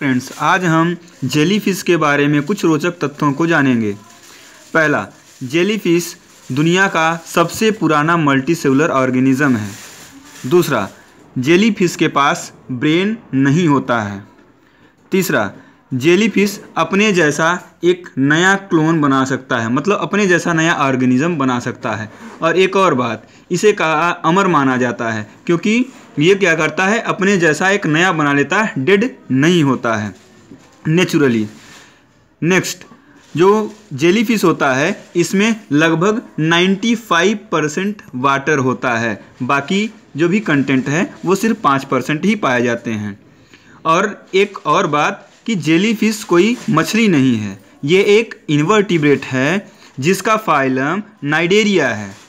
friends आज हम jellyfish के बारे में कुछ रोचक तथ्यों को जानेंगे पहला जेलीफिश दुनिया का सबसे पुराना मल्टीसेलुलर ऑर्गेनिज्म है दूसरा जेलीफिश के पास ब्रेन नहीं होता है तीसरा जेलीफिश अपने जैसा एक नया क्लोन बना सकता है मतलब अपने जैसा नया ऑर्गेनिज्म बना सकता है और एक और बात इसे कहा अमर माना जाता है क्योंकि ये क्या करता है अपने जैसा एक नया बना लेता है डेड नहीं होता है नेचुरली नेक्स्ट जो जेलीफिश होता है इसमें लगभग 95 परसेंट वाटर होता है बाकी जो भी कंटेंट है वो सिर्फ पाँच परसेंट ही पाए जाते हैं और एक और बात कि जेलीफिश कोई मछली नहीं है ये एक इन्वर्टिब्रेट है जिसका फाइलम नाइडेरिया है